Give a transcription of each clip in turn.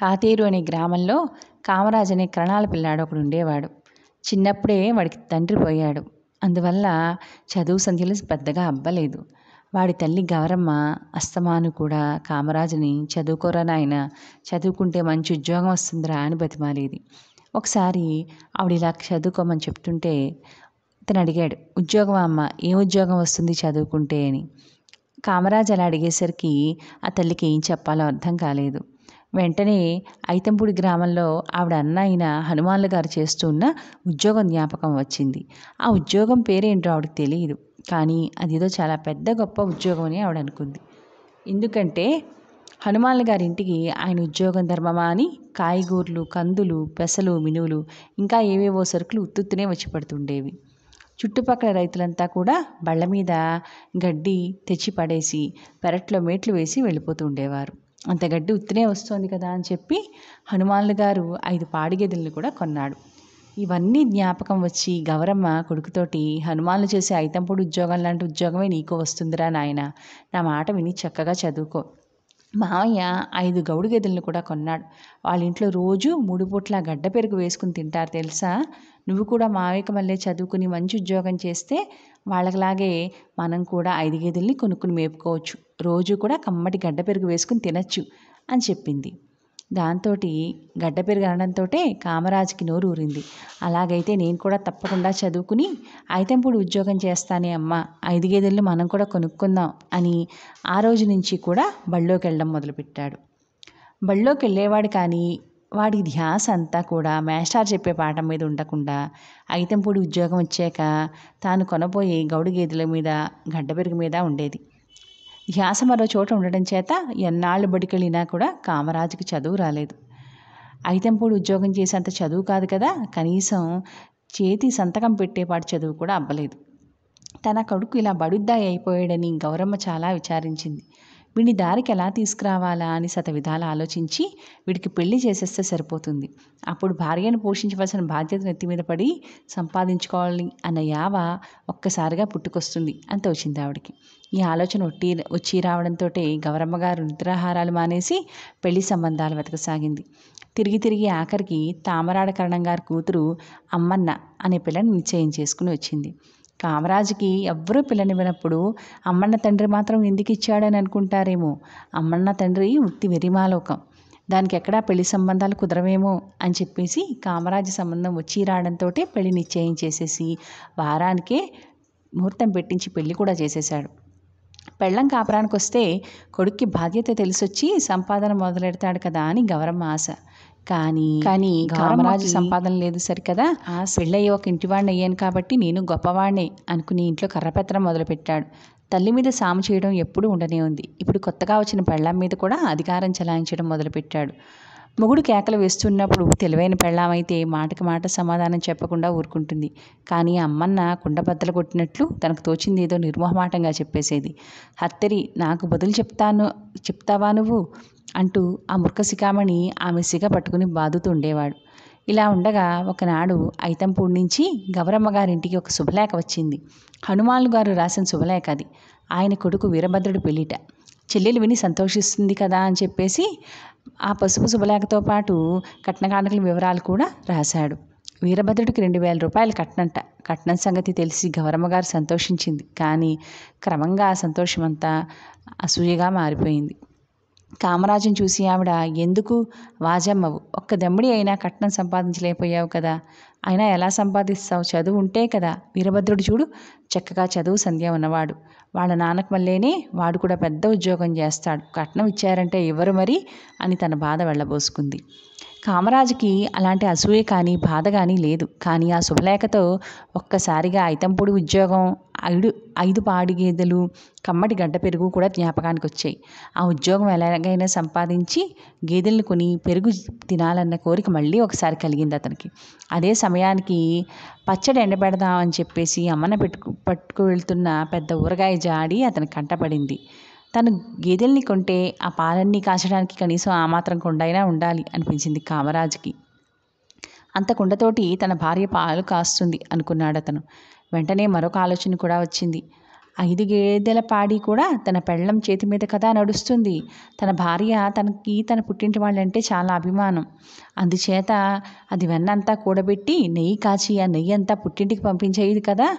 కాతేరు అనే గ్రామంలో కామరాజ్ అనే కరణాల పిల్లాడు ఒకడు ఉండేవాడు చిన్నప్పుడే వాడికి తండ్రి పోయాడు అందువల్ల చదువు సంధ్యలు పెద్దగా అవ్వలేదు వాడి తల్లి గౌరమ్మ అస్తమాను కూడా కామరాజుని చదువుకోరా నాయన చదువుకుంటే మంచి ఉద్యోగం వస్తుందిరా అని బతిమాలేది ఒకసారి ఆవిడ ఇలా చదువుకోమని చెప్తుంటే ఇతను అడిగాడు ఉద్యోగం అమ్మ ఏ ఉద్యోగం వస్తుంది చదువుకుంటే అని కామరాజు అలా అడిగేసరికి ఆ తల్లికి ఏం చెప్పాలో అర్థం కాలేదు వెంటనే ఐతంపూడి గ్రామంలో ఆవిడ అన్న అయిన హనుమాన్లు గారు చేస్తున్న ఉద్యోగం జ్ఞాపకం వచ్చింది ఆ ఉద్యోగం పేరేంటో ఆవిడకి తెలియదు కానీ అదేదో చాలా పెద్ద గొప్ప ఉద్యోగం అని ఆవిడ అనుకుంది ఎందుకంటే హనుమాన్ల గారింటికి ఆయన ఉద్యోగం ధర్మమా అని కాయగూరలు కందులు పెసలు మినువులు ఇంకా ఏవేవో సరుకులు ఉత్తుత్తునే వచ్చి పడుతుండేవి చుట్టుపక్కల రైతులంతా కూడా బళ్ళ మీద గడ్డి తెచ్చి పడేసి పెరట్లో మేట్లు వేసి వెళ్ళిపోతుండేవారు అంత గడ్డి ఉత్తినే వస్తోంది కదా అని చెప్పి హనుమాన్లు గారు ఐదు పాడిగేదెలను కూడా కొన్నాడు ఇవన్నీ జ్ఞాపకం వచ్చి గౌరమ్మ కొడుకుతోటి హనుమాన్లు చేసే ఐతంపూడి ఉద్యోగం లాంటి ఉద్యోగమే నీకు వస్తుందిరా నాయన నా మాట విని చక్కగా చదువుకో మామయ్య ఐదు గౌడు గేదెలను కూడా కొన్నాడు వాళ్ళ ఇంట్లో రోజు మూడు పూట్ల గడ్డ పెరుగు వేసుకుని తింటారు తెలుసా నువ్వు కూడా మావయ్యకి మళ్ళీ చదువుకుని మంచి ఉద్యోగం చేస్తే వాళ్ళకిలాగే మనం కూడా ఐదు గేదెల్ని కొనుక్కుని మేపుకోవచ్చు రోజు కూడా కమ్మటి గడ్డ పెరుగు వేసుకుని తినచ్చు అని చెప్పింది దాంతో గడ్డ పెరుగు కామరాజుకి నోరు ఊరింది అలాగైతే నేను కూడా తప్పకుండా చదువుకుని ఐతంపూడి ఉద్యోగం చేస్తానే అమ్మ ఐదు గేదెళ్ళు మనం కూడా కొనుక్కుందాం అని ఆ రోజు నుంచి కూడా బళ్ళోకి వెళ్ళడం మొదలుపెట్టాడు బళ్ళోకి వెళ్ళేవాడు కానీ వాడి ధ్యాస అంతా కూడా మేస్టార్ చెప్పే పాఠం మీద ఉండకుండా ఐతంపూడి ఉద్యోగం వచ్చాక తాను కొనబోయే గౌడు గేదెల మీద గడ్డ పెరుగు మీద ఉండేది ధ్యాస మరో చోట ఉండడం చేత ఎన్నాళ్ళు బడికెళ్ళినా కూడా కామరాజుకి చదువు రాలేదు ఐతంపూడి ఉద్యోగం చేసేంత చదువు కాదు కదా కనీసం చేతి సంతకం పెట్టేపాటి చదువు కూడా అవ్వలేదు తన కొడుకు ఇలా బడుద్దాయి అయిపోయాడని గౌరమ్మ చాలా విచారించింది వీడిని దారికి ఎలా తీసుకురావాలా అని విధాలు ఆలోచించి వీడికి పెళ్లి చేసేస్తే సరిపోతుంది అప్పుడు భార్యను పోషించవలసిన బాధ్యత నెత్తి మీద పడి సంపాదించుకోవాలి అన్న యావ ఒక్కసారిగా పుట్టుకొస్తుంది అంత వచ్చింది ఆవిడికి ఈ ఆలోచన ఒట్టి వచ్చి రావడంతో గౌరమ్మ గారు నిద్రాహారాలు మానేసి పెళ్లి సంబంధాలు వెతకసాగింది తిరిగి తిరిగి ఆఖరికి తామరాడ కరణం గారి కూతురు అమ్మన్న అనే పిల్లని నిశ్చయం చేసుకుని వచ్చింది కామరాజుకి ఎవ్వరూ పిల్లనివ్వనప్పుడు అమ్మన్న తండ్రి మాత్రం ఎందుకు ఇచ్చాడని అనుకుంటారేమో అమ్మన్న తండ్రి ఉత్తి వెరిమాలోకం దానికి ఎక్కడా పెళ్లి సంబంధాలు కుదరవేమో అని చెప్పేసి కామరాజు సంబంధం వచ్చి రావడంతో పెళ్లి నిశ్చయం చేసేసి వారానికే ముహూర్తం పెట్టించి పెళ్లి కూడా చేసేశాడు పెళ్ళం కాపురానికి వస్తే కొడుక్కి బాధ్యత తెలిసొచ్చి సంపాదన మొదలెడతాడు కదా అని గౌరమ్మ ఆశ కానీ కానీ కామరాజు సంపాదన లేదు సరికదా ఆ పెళ్ళయ్యి ఒక ఇంటివాడిని అయ్యాను కాబట్టి నేను గొప్పవాడినే అనుకుని ఇంట్లో కర్రపెత్తనం మొదలుపెట్టాడు తల్లి మీద సాము చేయడం ఎప్పుడూ ఉండనే ఉంది ఇప్పుడు కొత్తగా వచ్చిన పెళ్ళాం మీద కూడా అధికారం చెలాయించడం మొదలుపెట్టాడు మొగుడు కేకలు వేస్తున్నప్పుడు తెలివైన పెళ్ళామైతే మాటకి మాట సమాధానం చెప్పకుండా ఊరుకుంటుంది కానీ అమ్మన్న కుండబద్దలు కొట్టినట్లు తనకు తోచింది ఏదో నిర్మోహమాటంగా చెప్పేసేది హత్తరి నాకు బదులు చెప్తాను చెప్తావా నువ్వు అంటూ ఆ శిఖామణి ఆమె సిగ పట్టుకుని బాదుతూ ఉండేవాడు ఇలా ఉండగా ఒకనాడు ఐతంపూడి నుంచి గౌరమ్మ గారింటికి ఒక శుభలేఖ వచ్చింది హనుమాను గారు రాసిన శుభలేఖ అది ఆయన కొడుకు వీరభద్రుడు పెళ్ళిట చెల్లెలు విని సంతోషిస్తుంది కదా అని చెప్పేసి ఆ పసుపు శుభలేఖతో పాటు కట్న కానుకల వివరాలు కూడా రాశాడు వీరభద్రుడికి రెండు వేల రూపాయలు కట్నంట కట్నం సంగతి తెలిసి గౌరమ్మగారు సంతోషించింది కానీ క్రమంగా ఆ సంతోషమంతా అసూయగా మారిపోయింది కామరాజును చూసి ఆవిడ ఎందుకు వాజమ్మవు ఒక్క దమ్ముడి అయినా కట్నం సంపాదించలేకపోయావు కదా అయినా ఎలా సంపాదిస్తావు చదువు ఉంటే కదా వీరభద్రుడు చూడు చక్కగా చదువు సంధ్య ఉన్నవాడు వాళ్ళ నాన్నకు మళ్ళీనే వాడు కూడా పెద్ద ఉద్యోగం చేస్తాడు కట్నం ఇచ్చారంటే ఇవ్వరు మరి అని తన బాధ వెళ్ళబోసుకుంది కామరాజుకి అలాంటి అసూయ కానీ బాధ కానీ లేదు కానీ ఆ శుభలేఖతో ఒక్కసారిగా ఐతంపుడి ఉద్యోగం ఐదు ఐదు పాడి గేదెలు కమ్మటి గడ్డ పెరుగు కూడా జ్ఞాపకానికి వచ్చాయి ఆ ఉద్యోగం ఎలాగైనా సంపాదించి గేదెలను కొని పెరుగు తినాలన్న కోరిక మళ్ళీ ఒకసారి కలిగింది అతనికి అదే సమయానికి పచ్చడి ఎండబెడదామని చెప్పేసి అమ్మన పెట్టుకు పట్టుకు వెళ్తున్న పెద్ద ఊరగాయ జాడి అతను కంటపడింది తను గేదెల్ని కొంటే ఆ పాలన్నీ కాచడానికి కనీసం ఆ మాత్రం కొండైనా ఉండాలి అనిపించింది కామరాజుకి అంత కుండతోటి తన భార్య పాలు కాస్తుంది అనుకున్నాడు అతను వెంటనే మరొక ఆలోచన కూడా వచ్చింది ఐదు గేదెల పాడి కూడా తన పెళ్ళం చేతి మీద కదా నడుస్తుంది తన భార్య తనకి తన పుట్టింటి వాళ్ళంటే చాలా అభిమానం అందుచేత అది వెన్నంతా కూడబెట్టి నెయ్యి కాచి ఆ నెయ్యి అంతా పుట్టింటికి పంపించేది కదా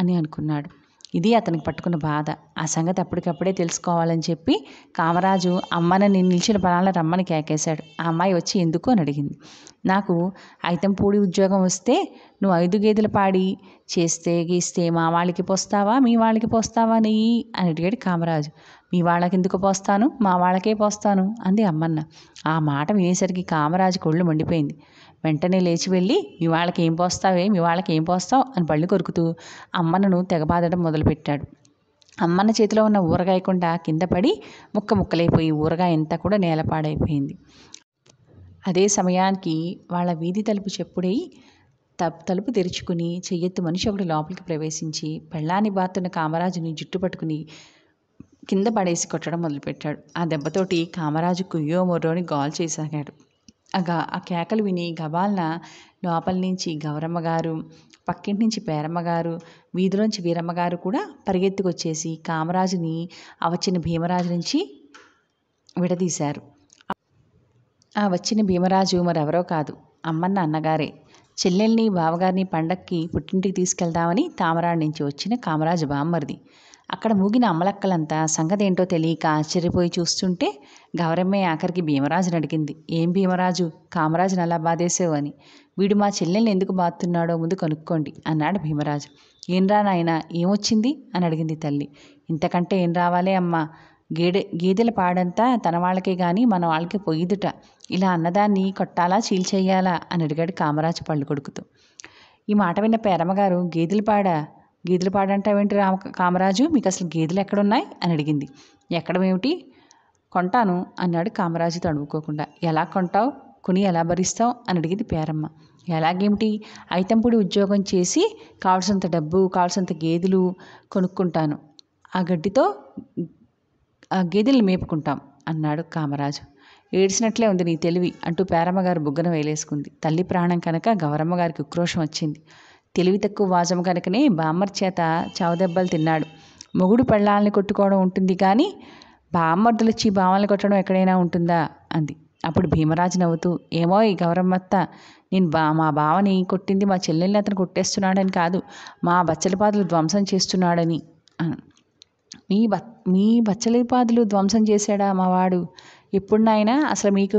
అని అనుకున్నాడు ఇది అతనికి పట్టుకున్న బాధ ఆ సంగతి అప్పటికప్పుడే తెలుసుకోవాలని చెప్పి కామరాజు అమ్మన నేను నిలిచిన పనాలను రమ్మని కేకేశాడు ఆ అమ్మాయి వచ్చి ఎందుకు అని అడిగింది నాకు పూడి ఉద్యోగం వస్తే నువ్వు ఐదు గేదెలు పాడి చేస్తే గీస్తే మా వాళ్ళకి పోస్తావా మీ వాళ్ళకి పోస్తావా నెయ్యి అని అడిగాడు కామరాజు మీ వాళ్ళకి ఎందుకు పోస్తాను మా వాళ్ళకే పోస్తాను అంది అమ్మన్న ఆ మాట వినేసరికి కామరాజు కొళ్ళు మండిపోయింది వెంటనే లేచి వెళ్ళి మీ వాళ్ళకి ఏం పోస్తావే మీ వాళ్ళకి ఏం పోస్తావు అని బళ్ళు కొరుకుతూ అమ్మనను తెగబాదడం మొదలుపెట్టాడు అమ్మన్న చేతిలో ఉన్న ఊరగాయకుండా కింద పడి ముక్క ముక్కలైపోయి ఊరగాయ అంతా కూడా నేలపాడైపోయింది అదే సమయానికి వాళ్ళ వీధి తలుపు చెప్పుడై తలుపు తెరుచుకుని చెయ్యెత్తు మనిషి ఒకటి లోపలికి ప్రవేశించి పెళ్ళాన్ని బాతున్న కామరాజుని జుట్టు పట్టుకుని కింద పడేసి కొట్టడం మొదలుపెట్టాడు ఆ దెబ్బతోటి కామరాజు కుయ్యో మొర్రోని గాల్ చేసాగాడు ఆ కేకలు విని గబాల్న లోపల నుంచి గౌరమ్మగారు పక్కింటి నుంచి పేరమ్మగారు వీధిలోంచి వీరమ్మగారు కూడా పరిగెత్తుకొచ్చేసి కామరాజుని ఆ వచ్చిన భీమరాజు నుంచి విడదీశారు ఆ వచ్చిన భీమరాజు మరెవరో కాదు అమ్మన్న అన్నగారే చెల్లెల్ని బావగారిని పండక్కి పుట్టింటికి తీసుకెళ్దామని తామరాడి నుంచి వచ్చిన కామరాజు బామ్మర్ది అక్కడ మూగిన అమ్మలక్కలంతా సంగతేంటో తెలియక ఆశ్చర్యపోయి చూస్తుంటే గౌరమ్మే ఆఖరికి భీమరాజుని అడిగింది ఏం భీమరాజు కామరాజుని అలా బాధేసావు అని వీడు మా చెల్లెల్ని ఎందుకు బాతున్నాడో ముందు కనుక్కోండి అన్నాడు భీమరాజు ఏం రానాయన ఏమొచ్చింది అని అడిగింది తల్లి ఇంతకంటే ఏం రావాలే అమ్మా గేడె గేదెల పాడంతా తన వాళ్ళకే కానీ మన వాళ్ళకి పొయ్యిదుట ఇలా అన్నదాన్ని కొట్టాలా చీల్చేయాలా అని అడిగాడు కామరాజు పళ్ళు కొడుకుతూ ఈ మాట విన్న పేరమ్మగారు గేదెల పాడ గీతలు ఏంటి రామ కామరాజు మీకు అసలు గీతలు ఎక్కడున్నాయి అని అడిగింది ఎక్కడమేమిటి కొంటాను అన్నాడు కామరాజు తడుముకోకుండా ఎలా కొంటావు కొని ఎలా భరిస్తావు అని అడిగింది పేరమ్మ ఎలాగేమిటి ఐతంపుడి ఉద్యోగం చేసి కావలసినంత డబ్బు కావలసినంత గేదెలు కొనుక్కుంటాను ఆ గడ్డితో ఆ గేదెలను మేపుకుంటాం అన్నాడు కామరాజు ఏడ్చినట్లే ఉంది నీ తెలివి అంటూ పేరమ్మగారు బుగ్గన వేలేసుకుంది తల్లి ప్రాణం కనుక గౌరమ్మగారికి ఉక్రోషం వచ్చింది తెలివి తక్కువ వాజం కనుకనే బామ్మర్ చేత చావదెబ్బలు తిన్నాడు మొగుడు పెళ్ళాలని కొట్టుకోవడం ఉంటుంది కానీ బామ్మర్దులొచ్చి బామల్ని కొట్టడం ఎక్కడైనా ఉంటుందా అంది అప్పుడు భీమరాజు నవ్వుతూ ఏమో ఈ గౌరమ్మత్త నేను బా మా బావని కొట్టింది మా చెల్లెల్ని అతను కొట్టేస్తున్నాడని కాదు మా బచ్చలిపాదులు ధ్వంసం చేస్తున్నాడని మీ బ మీ బచ్చలిపాదులు ధ్వంసం చేశాడా మావాడు ఇప్పుడు నాయన అసలు మీకు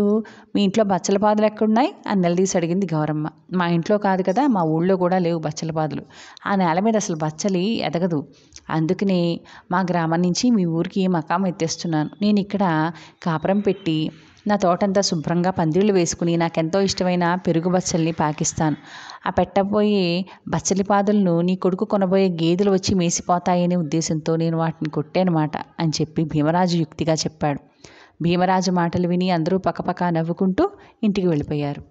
మీ ఇంట్లో బచ్చల పాదులు ఎక్కడున్నాయి అని నిలదీసి అడిగింది గౌరమ్మ మా ఇంట్లో కాదు కదా మా ఊళ్ళో కూడా లేవు బచ్చల పాదులు ఆ నేల మీద అసలు బచ్చలి ఎదగదు అందుకనే మా గ్రామం నుంచి మీ ఊరికి మకాం ఎత్తేస్తున్నాను నేను ఇక్కడ కాపురం పెట్టి నా తోటంతా శుభ్రంగా పందిళ్ళు వేసుకుని నాకెంతో ఇష్టమైన పెరుగు బచ్చల్ని పాకిస్తాను ఆ పెట్టబోయే బచ్చలి పాదులను నీ కొడుకు కొనబోయే గేదెలు వచ్చి మేసిపోతాయనే ఉద్దేశంతో నేను వాటిని కొట్టానమాట అని చెప్పి భీమరాజు యుక్తిగా చెప్పాడు భీమరాజు మాటలు విని అందరూ పక్కపక్క నవ్వుకుంటూ ఇంటికి వెళ్ళిపోయారు